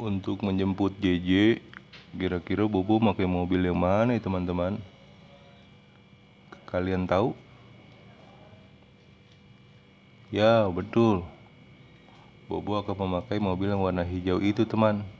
untuk menjemput JJ kira-kira Bobo pakai mobil yang mana ya teman-teman kalian tahu ya betul Bobo akan memakai mobil yang warna hijau itu teman